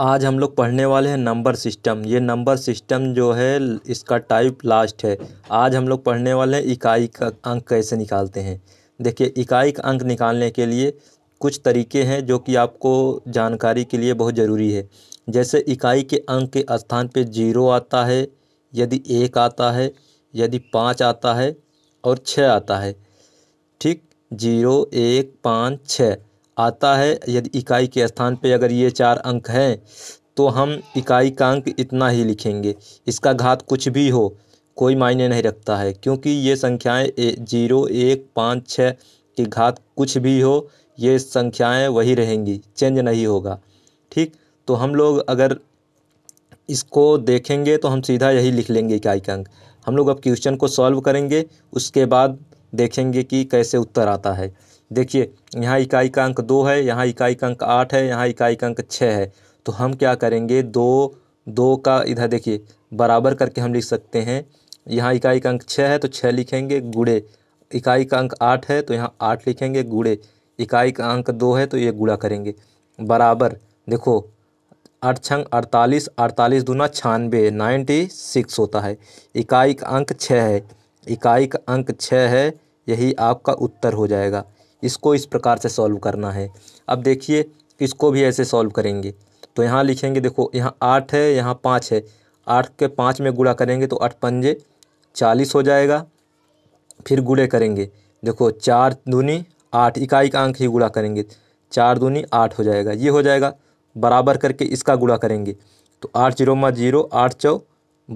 आज हम लोग पढ़ने वाले हैं नंबर सिस्टम ये नंबर सिस्टम जो है इसका टाइप लास्ट है आज हम लोग पढ़ने वाले हैं इकाई का अंक कैसे निकालते हैं देखिए इकाई का अंक निकालने के लिए कुछ तरीके हैं जो कि आपको जानकारी के लिए बहुत ज़रूरी है जैसे इकाई के अंक के स्थान पर जीरो आता है यदि एक आता है यदि पाँच आता है और छः आता है ठीक जीरो एक पाँच छः आता है यदि इकाई के स्थान पे अगर ये चार अंक हैं तो हम इकाई का अंक इतना ही लिखेंगे इसका घात कुछ भी हो कोई मायने नहीं रखता है क्योंकि ये संख्याएं ए, जीरो एक पाँच छः की घात कुछ भी हो ये संख्याएं वही रहेंगी चेंज नहीं होगा ठीक तो हम लोग अगर इसको देखेंगे तो हम सीधा यही लिख लेंगे इकाई का अंक हम लोग अब क्वेश्चन को सॉल्व करेंगे उसके बाद देखेंगे कि कैसे उत्तर आता है देखिए यहाँ इकाई का अंक दो है यहाँ इकाई का अंक आठ है यहाँ इकाई का अंक छः है तो हम क्या करेंगे दो दो का इधर देखिए बराबर करके हम लिख सकते हैं यहाँ इकाई का अंक छः है तो छः लिखेंगे गुड़े इकाई का अंक आठ है तो यहाँ आठ लिखेंगे गुड़े इकाई का अंक दो है तो ये गुड़ा करेंगे बराबर देखो आठ छंग अड़तालीस अड़तालीस दूना छानबे नाइन्टी सिक्स होता है इकाई का अंक छः है इकाई का अंक छः है यही आपका उत्तर हो जाएगा इसको इस प्रकार से सॉल्व करना है अब देखिए इसको भी ऐसे सॉल्व करेंगे तो यहाँ लिखेंगे देखो यहाँ आठ है यहाँ पाँच है आठ के पाँच में गुड़ा करेंगे तो आठ पंजे चालीस हो जाएगा फिर गुड़े करेंगे देखो चार दूनी आठ इकाई का अंक ही गुड़ा करेंगे चार दूनी आठ हो जाएगा ये हो जाएगा बराबर करके इसका गुड़ा करेंगे तो आठ जीरो मा जीरो आठ चौ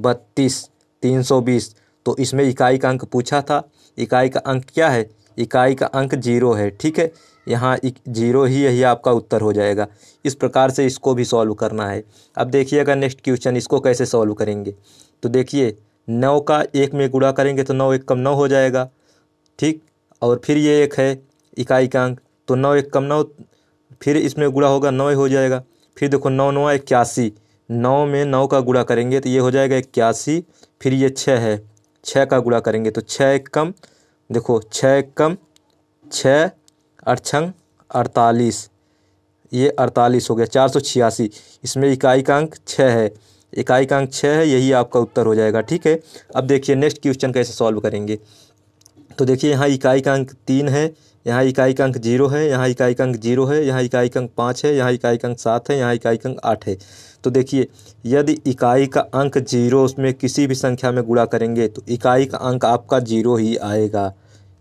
बत्तीस तीन सौ बीस तो इसमें इकाई का अंक पूछा था इकाई का अंक क्या है इकाई का अंक जीरो है ठीक है यहाँ जीरो ही यही आपका उत्तर हो जाएगा इस प्रकार से इसको भी सॉल्व करना है अब देखिएगा नेक्स्ट क्वेश्चन इसको कैसे सॉल्व करेंगे तो देखिए नौ का एक में गुड़ा करेंगे तो नौ एक कम नौ हो जाएगा ठीक और फिर ये एक है इकाई का अंक तो नौ एक कम नौ फिर इसमें गुड़ा होगा नौ हो जाएगा फिर देखो नौ नौ इक्यासी नौ में नौ का गुड़ा करेंगे तो ये हो जाएगा इक्यासी फिर ये छः है छः का गुड़ा करेंगे तो छः एक कम देखो छः कम छः अड़छंग अड़तालीस ये अड़तालीस हो गया चार सौ छियासी इसमें इकाई का अंक छः है इकाई का अंक छः है यही आपका उत्तर हो जाएगा ठीक है अब देखिए नेक्स्ट क्वेश्चन कैसे सॉल्व करेंगे तो देखिए यहाँ इकाई का अंक तीन है यहाँ इकाई का अंक जीरो है यहाँ इकाई का अंक जीरो है यहाँ इकाई का अंक पाँच है यहाँ इकाई का अंक सात है यहाँ इकाई का अंक आठ है तो देखिए यदि इकाई का अंक जीरो उसमें किसी भी संख्या में गुणा करेंगे तो इकाई का अंक आपका जीरो ही आएगा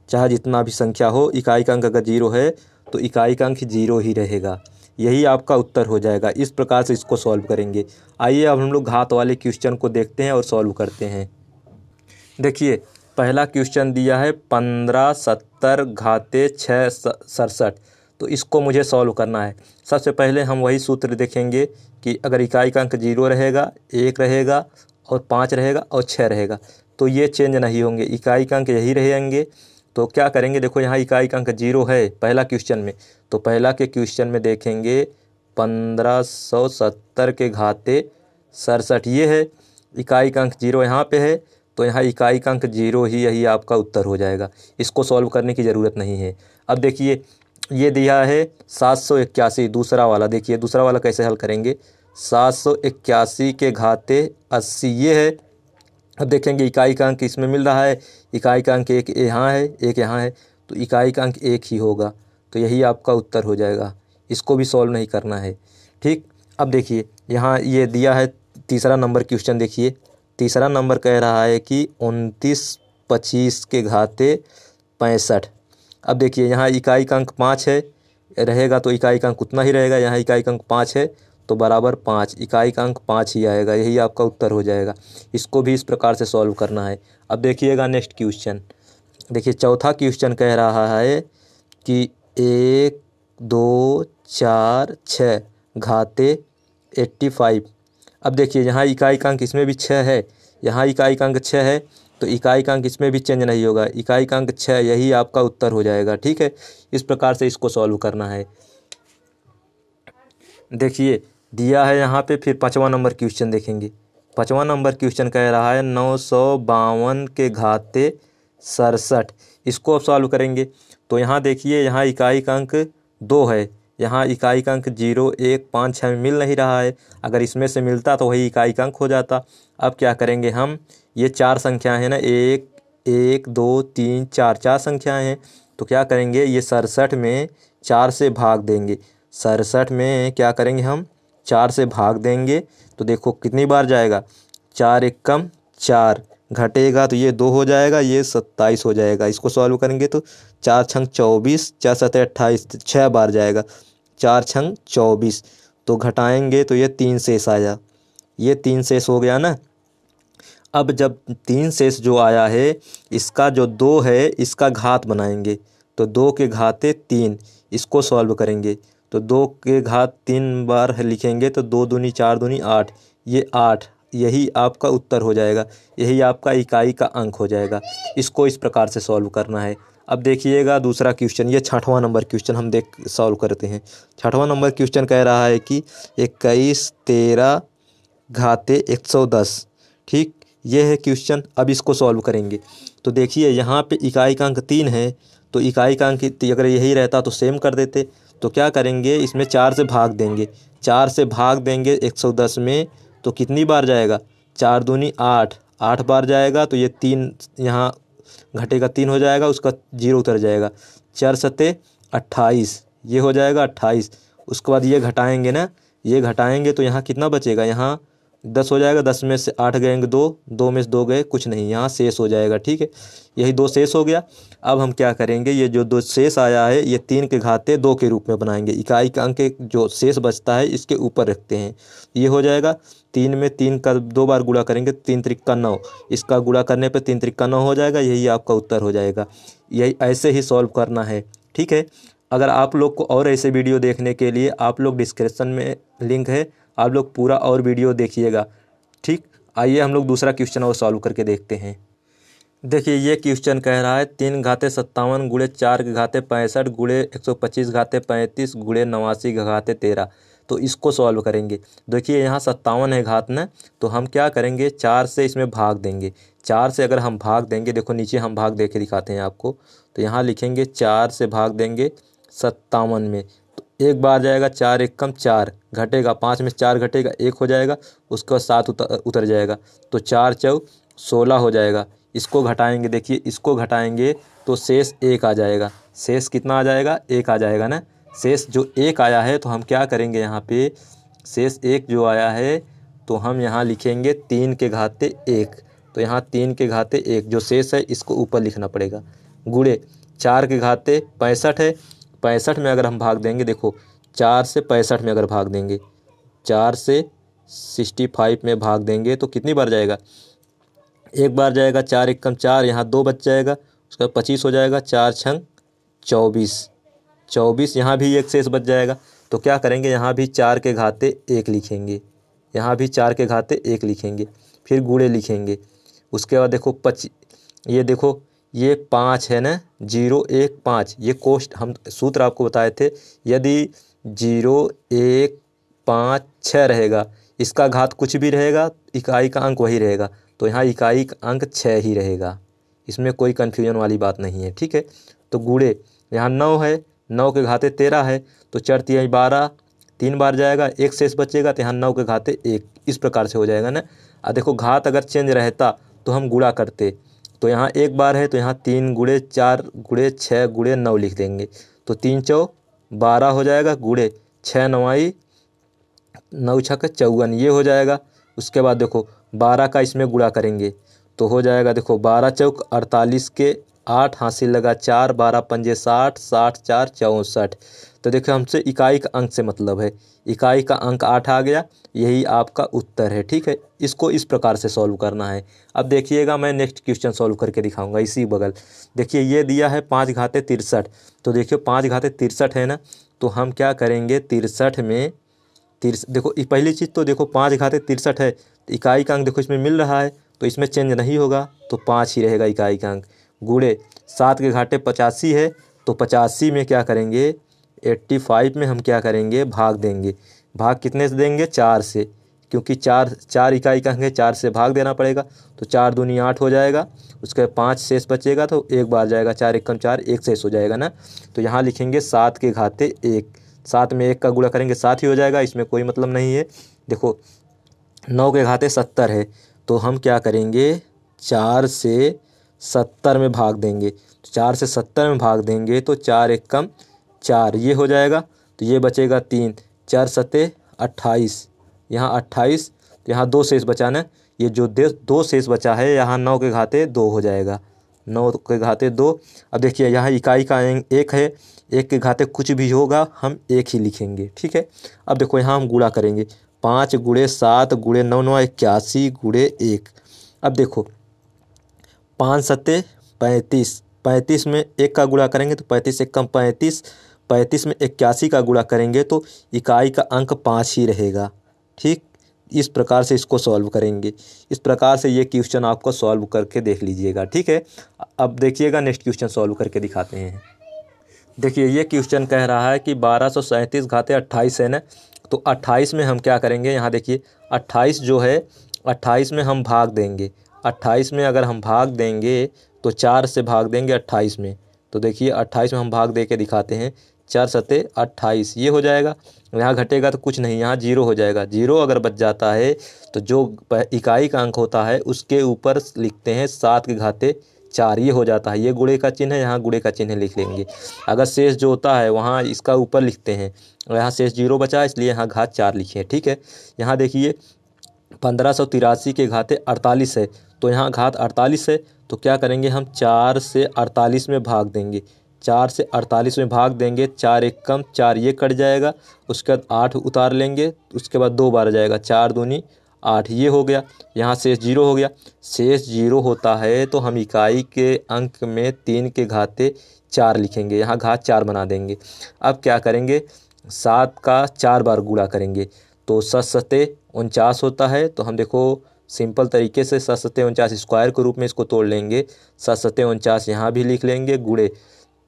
चाहे जितना भी संख्या हो इकाई का अंक अगर जीरो है तो इकाई का अंक जीरो ही रहेगा यही आपका उत्तर हो जाएगा इस प्रकार से इसको सॉल्व करेंगे आइए अब हम लोग घात वाले क्वेश्चन को देखते हैं और सॉल्व करते हैं देखिए पहला क्वेश्चन दिया है पंद्रह सत्तर घाते छः सड़सठ तो इसको मुझे सॉल्व करना है सबसे पहले हम वही सूत्र देखेंगे कि अगर इकाई का अंक जीरो रहेगा एक रहेगा और पाँच रहेगा और छः रहेगा तो ये चेंज नहीं होंगे इकाई का अंक यही रहेंगे तो क्या करेंगे देखो यहाँ इकाई का अंक जीरो है पहला क्वेश्चन में तो पहला के क्वेश्चन में देखेंगे पंद्रह सौ सत्तर के घाते सड़सठ ये है इकाई का अंक जीरो यहाँ पर है तो यहाँ इकाई का अंक जीरो ही यही आपका उत्तर हो जाएगा इसको सॉल्व करने की ज़रूरत नहीं है अब देखिए ये दिया है सात सौ इक्यासी दूसरा वाला देखिए दूसरा वाला कैसे हल करेंगे सात सौ इक्यासी के घाते अस्सी ये है अब देखेंगे इकाई का अंक इसमें मिल रहा है इकाई का अंक एक यहाँ है एक यहाँ है तो इकाई का अंक एक ही होगा तो यही आपका उत्तर हो जाएगा इसको भी सॉल्व नहीं करना है ठीक अब देखिए यहाँ ये दिया है तीसरा नंबर क्वेश्चन देखिए तीसरा नंबर कह रहा है कि उनतीस पच्चीस के घाते पैंसठ अब देखिए यहाँ इकाई का अंक पाँच है रहेगा तो इकाई का अंक उतना ही रहेगा यहाँ इकाई का अंक पाँच है तो बराबर पाँच इकाई का अंक पाँच ही आएगा यही आपका उत्तर हो जाएगा इसको भी इस प्रकार से सॉल्व करना है अब देखिएगा नेक्स्ट क्वेश्चन देखिए चौथा क्वेश्चन कह रहा है कि एक दो चार छः घाते एट्टी फाइव अब देखिए यहाँ इकाई कांक इसमें भी छः है यहाँ इकाई कांक छः है तो इकाई कांक इसमें भी चेंज नहीं होगा इकाई कांक छः यही आपका उत्तर हो जाएगा ठीक है इस प्रकार से इसको सॉल्व करना है देखिए दिया है यहाँ पे फिर पाँचवा नंबर क्वेश्चन देखेंगे पाँचवा नंबर क्वेश्चन कह रहा है नौ सौ बावन के घाते सड़सठ इसको अब सॉल्व करेंगे तो यहाँ देखिए यहाँ इकाई कांक दो है यहाँ इकाई का अंक जीरो एक पाँच छः में मिल नहीं रहा है अगर इसमें से मिलता तो वही इकाई का अंक हो जाता अब क्या करेंगे हम ये चार संख्याएं हैं ना एक एक दो तीन चार चार संख्याएं हैं तो क्या करेंगे ये सड़सठ में चार से भाग देंगे सड़सठ में क्या करेंगे हम चार से भाग देंगे तो देखो कितनी बार जाएगा चार एक कम चार घटेगा तो ये दो हो जाएगा ये सत्ताईस हो जाएगा इसको सॉल्व करेंगे तो चार छंग चौबीस चार सतह अट्ठाईस छः बार जाएगा चार छंग चौबीस तो घटाएंगे तो ये तीन शेष आया ये तीन शेष हो गया ना अब जब तीन शेष जो आया है इसका जो दो है इसका घात बनाएंगे तो दो के घाते तीन इसको सॉल्व करेंगे तो दो के घात तीन बार लिखेंगे तो दो दूनी चार दूनी आठ ये आठ यही आपका उत्तर हो जाएगा यही आपका इकाई का अंक हो जाएगा इसको इस प्रकार से सॉल्व करना है अब देखिएगा दूसरा क्वेश्चन ये छठवां नंबर क्वेश्चन हम देख सॉल्व करते हैं छठवां नंबर क्वेश्चन कह रहा है कि इक्कीस तेरह घाते एक सौ दस ठीक ये है क्वेश्चन अब इसको सॉल्व करेंगे तो देखिए यहाँ पे इकाई का अंक तीन है तो इकाई का अंक अगर यही रहता तो सेम कर देते तो क्या करेंगे इसमें चार से भाग देंगे चार से भाग देंगे एक सौ दस में तो कितनी बार जाएगा चार दूनी आठ आठ बार जाएगा तो ये तीन यहाँ घटे का तीन हो जाएगा उसका जीरो उतर जाएगा चार सत्ते अट्ठाईस ये हो जाएगा अट्ठाईस उसके बाद ये घटाएंगे ना ये घटाएंगे तो यहाँ कितना बचेगा यहाँ दस हो जाएगा दस में से आठ गएंगे दो दो में से दो गए कुछ नहीं यहाँ शेष हो जाएगा ठीक है यही दो शेष हो गया अब हम क्या करेंगे ये जो दो शेष आया है ये तीन के घाते दो के रूप में बनाएंगे इकाई का अंक जो शेष बचता है इसके ऊपर रखते हैं ये हो जाएगा तीन में तीन का दो बार गुड़ा करेंगे तीन त्रिक्का नौ इसका गुड़ा करने पर तीन त्रिक्का नौ हो जाएगा यही आपका उत्तर हो जाएगा यही ऐसे ही सॉल्व करना है ठीक है अगर आप लोग को और ऐसे वीडियो देखने के लिए आप लोग डिस्क्रिप्सन में लिंक है आप लोग पूरा और वीडियो देखिएगा ठीक आइए हम लोग दूसरा क्वेश्चन और सॉल्व करके देखते हैं देखिए ये क्वेश्चन कह रहा है तीन घाते सत्तावन गुड़े चार घाते पैंसठ गुड़े एक सौ पच्चीस घाते पैंतीस गुड़े नवासी घाते तेरह तो इसको सॉल्व करेंगे देखिए यहाँ सत्तावन है घात में तो हम क्या करेंगे चार से इसमें भाग देंगे चार से अगर हम भाग देंगे देखो नीचे हम भाग दे के दिखाते हैं आपको तो यहाँ लिखेंगे चार से भाग देंगे सत्तावन में एक बार जाएगा चार एक कम चार घटेगा पाँच में चार घटेगा एक हो जाएगा उसके बाद सात उतर उतर जाएगा तो चार चौ सोलह हो जाएगा इसको घटाएंगे देखिए इसको घटाएंगे तो शेष एक आ जाएगा शेष कितना आ जाएगा एक आ जाएगा ना शेष जो एक आया है तो हम क्या करेंगे यहाँ पे शेष एक जो आया है तो हम यहाँ लिखेंगे तीन के घाते एक तो यहाँ तीन के घाते एक जो शेष है इसको ऊपर लिखना पड़ेगा गुड़े चार के घाते पैंसठ है पैंसठ में अगर हम भाग देंगे देखो चार से पैंसठ में अगर भाग देंगे चार से सिक्सटी फाइव में भाग देंगे तो कितनी बार जाएगा एक बार जाएगा चार एक कम चार यहाँ दो बच जाएगा उसके बाद पच्चीस हो जाएगा चार छंग चौबीस चौबीस यहाँ भी एक शेष बच जाएगा तो क्या करेंगे यहाँ भी चार के घाते एक लिखेंगे यहाँ भी चार के घाते एक लिखेंगे फिर गूढ़े लिखेंगे उसके बाद देखो पच ये देखो ये पाँच है ना जीरो एक पाँच ये कोष्ट हम सूत्र आपको बताए थे यदि जीरो एक पाँच छः रहेगा इसका घात कुछ भी रहेगा इकाई का अंक वही रहेगा तो यहाँ इकाई का अंक छः ही रहेगा इसमें कोई कन्फ्यूजन वाली बात नहीं है ठीक है तो गुड़े यहाँ नौ है नौ के घाते तेरह है तो चढ़ती है बारह तीन बार जाएगा एक शेष बचेगा तो यहाँ नौ के घाते एक इस प्रकार से हो जाएगा ना देखो घात अगर चेंज रहता तो हम गुड़ा करते तो यहाँ एक बार है तो यहाँ तीन गुड़े चार गुड़े छः गुड़े नौ लिख देंगे तो तीन चौ बारह हो जाएगा गुड़े छः नवाई नौ छक चौवन ये हो जाएगा उसके बाद देखो बारह का इसमें गुड़ा करेंगे तो हो जाएगा देखो बारह चौक अड़तालीस के आठ हासिल लगा चार बारह पंजे साठ साठ चार चौंसठ तो देखो हमसे इकाई का अंक से मतलब है इकाई का अंक आठ आ गया यही आपका उत्तर है ठीक है इसको इस प्रकार से सॉल्व करना है अब देखिएगा मैं नेक्स्ट क्वेश्चन सॉल्व करके दिखाऊंगा इसी बगल देखिए ये दिया है पाँच घाते तिरसठ तो देखिए पाँच घाते तिरसठ है ना तो हम क्या करेंगे तिरसठ में तिर देखो पहली चीज़ तो देखो पाँच घाते तिरसठ है इकाई का अंक देखो इसमें मिल रहा है तो इसमें चेंज नहीं होगा तो पाँच ही रहेगा इकाई का अंक गुड़े सात के घाटे पचासी है तो पचासी में क्या करेंगे एट्टी फाइव में हम क्या करेंगे भाग देंगे भाग कितने से देंगे चार से क्योंकि चार चार इकाई का हमें चार से भाग देना पड़ेगा तो चार दूनी आठ हो जाएगा उसके बाद पाँच शेष बचेगा तो एक बार जाएगा चार एक कम चार एक शेष हो जाएगा ना तो यहाँ लिखेंगे सात के घाते एक सात में एक का गुड़ा करेंगे सात ही हो जाएगा इसमें कोई मतलब नहीं है देखो नौ के घाते सत्तर है तो हम क्या करेंगे चार से सत्तर में भाग देंगे तो चार से सत्तर में भाग देंगे तो चार एक कम चार ये हो जाएगा तो ये बचेगा तीन चार सते अट्ठाईस यहाँ अट्ठाईस तो यहाँ दो शेष बचाना है ये जो दो शेष बचा है यहाँ नौ के घाते दो हो जाएगा नौ के घाते दो अब देखिए यहाँ इकाई का एक है एक के घाते कुछ भी होगा हम एक ही लिखेंगे ठीक है अब देखो यहाँ हम गुड़ा करेंगे पाँच गुड़े सात गुड़े नौ नौ इक्यासी गुड़े एक अब देखो पाँच सत्ते पैंतीस पैंतीस में एक का गुणा करेंगे तो पैंतीस एक कम पैंतीस पैंतीस में इक्यासी का गुणा करेंगे तो इकाई का अंक पाँच ही रहेगा ठीक इस प्रकार से इसको सॉल्व करेंगे इस प्रकार से ये क्वेश्चन आपको सॉल्व करके देख लीजिएगा ठीक है अब देखिएगा नेक्स्ट क्वेश्चन सॉल्व करके दिखाते हैं देखिए ये क्वेश्चन कह रहा है कि बारह सौ सैंतीस घाते अट्ठाईस है ना तो अट्ठाईस में हम क्या करेंगे यहाँ देखिए अट्ठाईस जो है अट्ठाईस में हम भाग देंगे अट्ठाईस में अगर हम भाग देंगे तो चार से भाग देंगे अट्ठाईस में तो देखिए अट्ठाईस में हम भाग दे के दिखाते हैं चार सते अट्ठाईस ये हो जाएगा यहाँ घटेगा तो कुछ नहीं यहाँ जीरो हो जाएगा जीरो अगर बच जाता है तो जो इकाई का अंक होता है उसके ऊपर लिखते हैं सात के घाते चार ये हो जाता है ये गुड़े का चिन्ह है यहाँ गुड़े का चिन्ह लिख लेंगे अगर शेष जो होता है वहाँ इसका ऊपर लिखते हैं यहाँ शेष जीरो बचा इसलिए यहाँ घात चार लिखे ठीक है यहाँ देखिए पंद्रह सौ तिरासी के घाते अड़तालीस है तो यहाँ घात अड़तालीस है तो क्या करेंगे हम चार से अड़तालीस में भाग देंगे चार से अड़तालीस में भाग देंगे चार एक कम चार ये कट जाएगा उसके बाद आठ उतार लेंगे उसके बाद दो बार जाएगा चार दूनी आठ ये हो गया यहाँ शेष जीरो हो गया शेष जीरो होता है तो हम इकाई के अंक में तीन के घाते चार लिखेंगे यहाँ घात चार बना देंगे अब क्या करेंगे सात का चार बार गुड़ा करेंगे तो सत सते उनचास होता है तो हम देखो सिंपल तरीके से सत सते उनचास स्क्वायर के रूप में इसको तोड़ लेंगे सत सते उनचास यहाँ भी लिख लेंगे गुड़े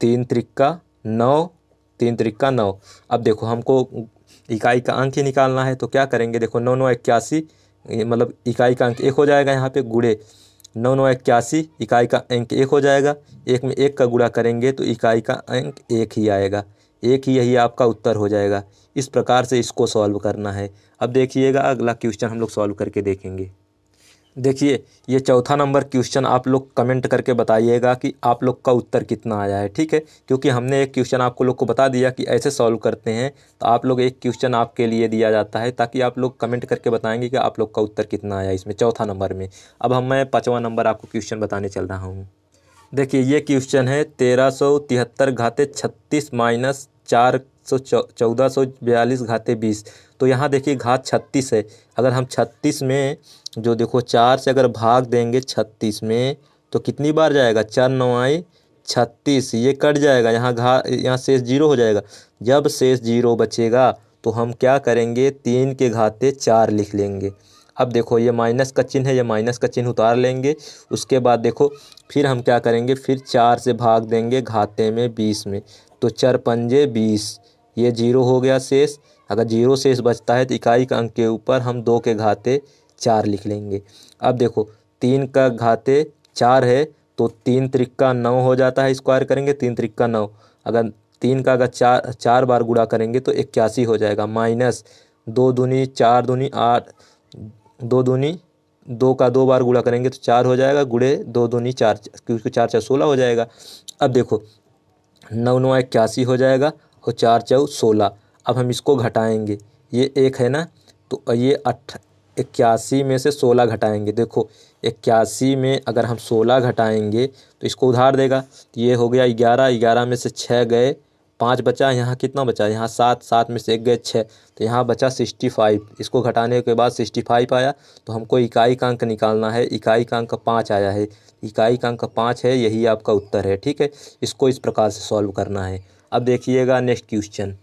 तीन त्रिक्का नौ तीन त्रिक्का नौ अब देखो हमको इकाई का अंक ही निकालना है तो क्या करेंगे देखो नौ नौ इक्यासी मतलब इकाई का अंक एक हो जाएगा यहाँ पे गुड़े नौ नौ इक्यासी इकाई का अंक एक हो जाएगा एक में एक का गुड़ा करेंगे तो इकाई का अंक एक ही आएगा एक ही यही आपका उत्तर हो जाएगा इस प्रकार से इसको सॉल्व करना है अब देखिएगा अगला क्वेश्चन हम लोग सॉल्व करके देखेंगे देखिए ये चौथा नंबर क्वेश्चन आप लोग कमेंट करके बताइएगा कि आप लोग का उत्तर कितना आया है ठीक है क्योंकि हमने एक क्वेश्चन आपको लोग को बता दिया कि ऐसे सॉल्व करते हैं तो आप लोग एक क्वेश्चन आपके लिए दिया जाता है ताकि आप लोग कमेंट करके बताएंगे कि आप लोग का उत्तर कितना आया इसमें चौथा नंबर में अब हम मैं पाँचवा नंबर आपको क्वेश्चन बताने चल रहा हूँ देखिए ये क्वेश्चन है तेरह सौ तिहत्तर घाते छत्तीस माइनस चार सौ चौदह सौ बयालीस घाते बीस तो यहाँ देखिए घात छत्तीस है अगर हम छत्तीस में जो देखो चार से अगर भाग देंगे छत्तीस में तो कितनी बार जाएगा चार नौ छत्तीस ये कट जाएगा यहाँ घा यहाँ शेष जीरो हो जाएगा जब शेष जीरो बचेगा तो हम क्या करेंगे तीन के घाते चार लिख लेंगे अब देखो ये माइनस का चिन्ह है ये माइनस का चिन्ह उतार लेंगे उसके बाद देखो फिर हम क्या करेंगे फिर चार से भाग देंगे घाते में बीस में तो चार पंजे बीस ये जीरो हो गया शेष अगर जीरो शेष बचता है तो इकाई का अंक के ऊपर हम दो के घाते चार लिख लेंगे अब देखो तीन का घाते चार है तो तीन त्रिक्का नौ हो जाता है स्क्वायर करेंगे तीन त्रिक्का नौ अगर तीन का अगर चार चार बार गुड़ा करेंगे तो इक्यासी हो जाएगा माइनस दो दूनी चार दूनी आठ दो दूनी दो का दो बार गुड़ा करेंगे तो चार हो जाएगा गुड़े दो दूनी चार क्योंकि चार चार सोलह हो जाएगा अब देखो नौ नौ इक्यासी हो जाएगा और चार चौ सोलह अब हम इसको घटाएंगे ये एक है ना तो ये अठ इक्यासी में से सोलह घटाएंगे देखो इक्यासी में अगर हम सोलह घटाएंगे तो इसको उधार देगा तो ये हो गया ग्यारह ग्यारह में से छः गए पाँच बचा यहाँ कितना बचा यहाँ सात सात में से एक गए छः तो यहाँ बचा सिक्सटी फाइव इसको घटाने के बाद सिक्सटी फाइव आया तो हमको इकाई का अंक निकालना है इकाई का अंक पाँच आया है इकाई का अंक पाँच है यही आपका उत्तर है ठीक है इसको इस प्रकार से सॉल्व करना है अब देखिएगा नेक्स्ट क्वेश्चन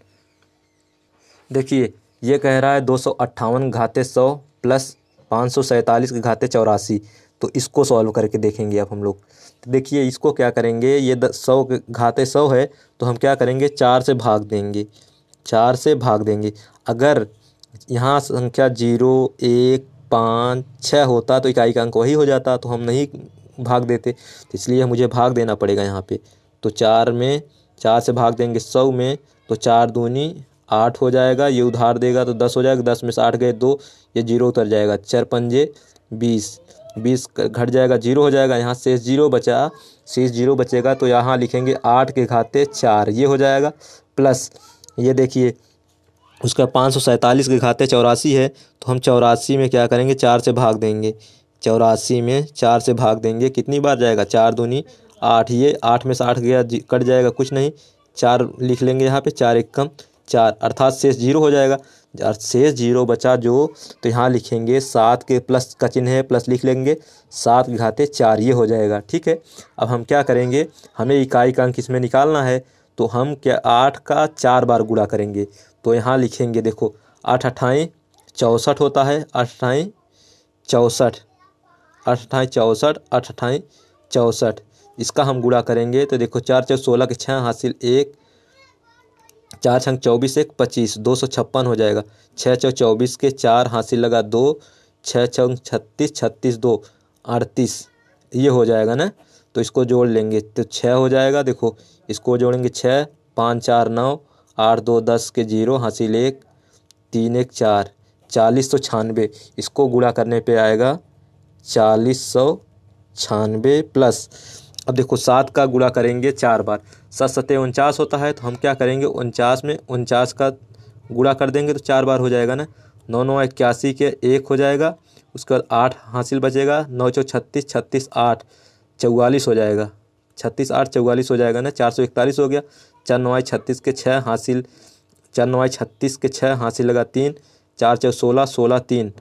देखिए ये कह रहा है दो सौ अट्ठावन घाते सौ प्लस पाँच सौ सैंतालीस के घाते चौरासी तो इसको सॉल्व करके देखेंगे आप हम लोग तो देखिए इसको क्या करेंगे ये सौ घाते सौ है तो हम क्या करेंगे चार से भाग देंगे चार से भाग देंगे अगर यहाँ संख्या जीरो एक पाँच छः होता तो इकाई का अंक वही हो जाता तो हम नहीं भाग देते तो इसलिए मुझे भाग देना पड़ेगा यहाँ पे तो चार में चार से भाग देंगे सौ में तो चार दूनी आठ हो जाएगा ये उधार देगा तो दस हो जाएगा दस में से आठ गए दो ये जीरो उतर जाएगा चार पंजे बीस बीस घट जाएगा जीरो हो जाएगा यहाँ से जीरो बचा शेष जीरो बचेगा तो यहाँ लिखेंगे आठ के घाते चार ये हो जाएगा प्लस ये देखिए उसका पाँच सौ सैंतालीस के घाते चौरासी है तो हम चौरासी में क्या करेंगे चार से भाग देंगे चौरासी में चार से भाग देंगे कितनी बार जाएगा चार दूनी आठ ये आठ में से आठ गया कट जाएगा कुछ नहीं चार लिख लेंगे यहाँ पे चार एक कम चार अर्थात शेष जीरो हो जाएगा और शेष जीरो बचा जो तो यहाँ लिखेंगे सात के प्लस का चिन्ह है प्लस लिख लेंगे सात घाते चार ये हो जाएगा ठीक है अब हम क्या करेंगे हमें इकाई का अंक इसमें निकालना है तो हम क्या आठ का चार बार गुड़ा करेंगे तो यहाँ लिखेंगे देखो आठ अट्ठाई चौंसठ होता है आठ अट्ठाई चौंसठ आठ अट्ठाई चौंसठ आठ अट्ठाई चौंसठ इसका हम गुड़ा करेंगे तो देखो चार चौ सोलह के छः हासिल एक चार छंग चौबीस एक पच्चीस दो सौ छप्पन हो जाएगा छः छः चौबीस के चार हासिल लगा दो छः छंग छत्तीस छत्तीस दो अड़तीस ये हो जाएगा ना तो इसको जोड़ लेंगे तो छः हो जाएगा देखो इसको जोड़ेंगे छः पाँच चार नौ आठ दो दस के जीरो हासिल एक तीन एक चार चालीस सौ तो छानबे इसको गुड़ा करने पे आएगा चालीस सौ छानबे प्लस अब देखो सात का गुड़ा करेंगे चार बार सात सत्ते उनचास होता है तो हम क्या करेंगे उनचास में उनचास का गुड़ा कर देंगे तो चार बार हो जाएगा ना नौ नौ इक्यासी के एक हो जाएगा उसके बाद आठ हासिल बचेगा नौ चौ छत्तीस छत्तीस आठ चौवालीस हो जाएगा छत्तीस आठ चौवालीस हो जाएगा ना चार सौ इकतालीस हो गया चार नवाई छत्तीस के छः हासिल चार नवाई छत्तीस के छः हासिल लगा तीन चार चौ सोलह सोलह तीन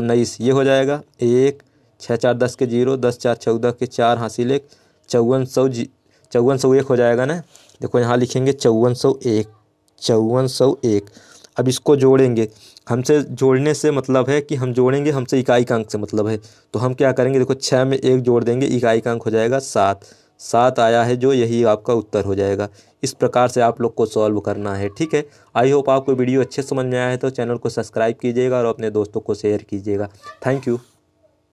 उन्नीस ये हो जाएगा एक छः चार दस के जीरो दस चार चौदह के चार हासिल एक चौवन सौ जी चौवन सौ एक हो जाएगा ना देखो यहाँ लिखेंगे चौवन सौ एक चौवन सौ एक अब इसको जोड़ेंगे हमसे जोड़ने से मतलब है कि हम जोड़ेंगे हमसे इकाई का अंक से मतलब है तो हम क्या करेंगे देखो छः में एक जोड़ देंगे इकाई का अंक हो जाएगा सात सात आया है जो यही आपका उत्तर हो जाएगा इस प्रकार से आप लोग को सॉल्व करना है ठीक है आई होप आपको वीडियो अच्छे समझ में आया है तो चैनल को सब्सक्राइब कीजिएगा और अपने दोस्तों को शेयर कीजिएगा थैंक यू